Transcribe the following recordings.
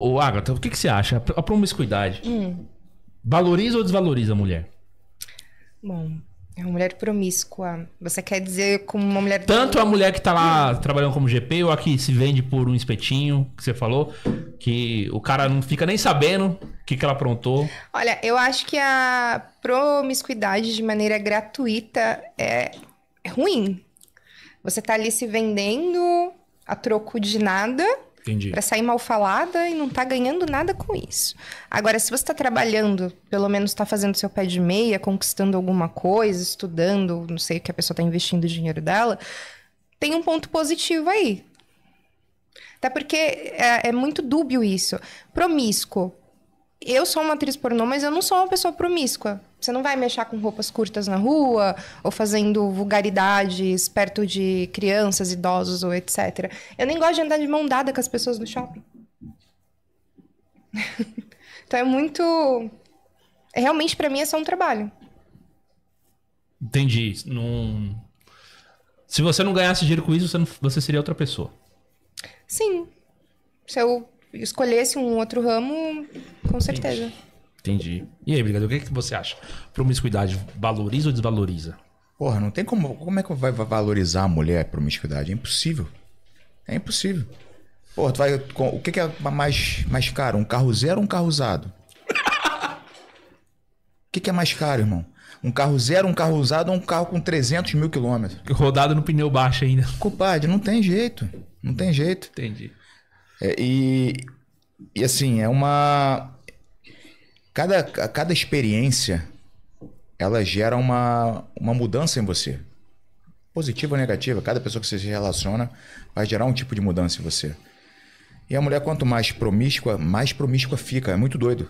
Ô, Agatha, o que, que você acha? A promiscuidade. Hum. Valoriza ou desvaloriza a mulher? Bom, é uma mulher promíscua. Você quer dizer como uma mulher. Tanto a mulher que tá lá trabalhando como GP ou a que se vende por um espetinho, que você falou, que o cara não fica nem sabendo o que, que ela aprontou. Olha, eu acho que a promiscuidade de maneira gratuita é, é ruim. Você tá ali se vendendo a troco de nada Entendi. Para sair mal falada e não tá ganhando nada com isso. Agora, se você está trabalhando, pelo menos está fazendo seu pé de meia, conquistando alguma coisa, estudando, não sei o que a pessoa está investindo o dinheiro dela, tem um ponto positivo aí. Até porque é, é muito dúbio isso. Promíscuo. Eu sou uma atriz pornô, mas eu não sou uma pessoa promíscua. Você não vai mexer com roupas curtas na rua ou fazendo vulgaridades perto de crianças, idosos ou etc. Eu nem gosto de andar de mão dada com as pessoas no shopping. então é muito. É, realmente, para mim, é só um trabalho. Entendi. Num... Se você não ganhasse dinheiro com isso, você, não... você seria outra pessoa. Sim. Se eu escolhesse um outro ramo, com certeza. Entendi. E aí, Brigadeiro, o que, que você acha? Promiscuidade valoriza ou desvaloriza? Porra, não tem como. Como é que vai valorizar a mulher a promiscuidade? É impossível. É impossível. Porra, tu vai. Com, o que, que, é mais, mais caro? Um carro zero ou um carro usado? O que, que, é mais caro, irmão? Um carro zero, um carro usado ou um carro com 300 mil quilômetros? Rodado no pneu baixo ainda. Compadre, não tem jeito. Não tem jeito. Entendi. É, e, e assim, é uma. Cada, cada experiência ela gera uma, uma mudança em você. Positiva ou negativa, cada pessoa que você se relaciona vai gerar um tipo de mudança em você. E a mulher, quanto mais promíscua, mais promíscua fica. É muito doido.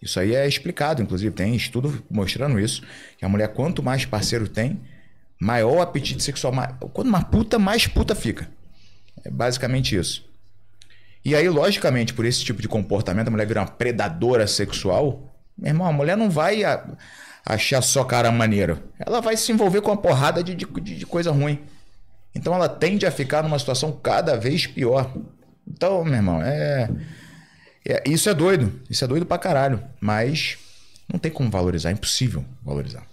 Isso aí é explicado, inclusive, tem estudo mostrando isso. Que a mulher, quanto mais parceiro tem, maior apetite sexual. Mais... Quando uma puta, mais puta fica. É basicamente isso. E aí, logicamente, por esse tipo de comportamento, a mulher vira uma predadora sexual. Meu irmão, a mulher não vai achar só cara maneiro. Ela vai se envolver com uma porrada de, de, de coisa ruim. Então ela tende a ficar numa situação cada vez pior. Então, meu irmão, é, é, isso é doido. Isso é doido pra caralho. Mas não tem como valorizar, é impossível valorizar.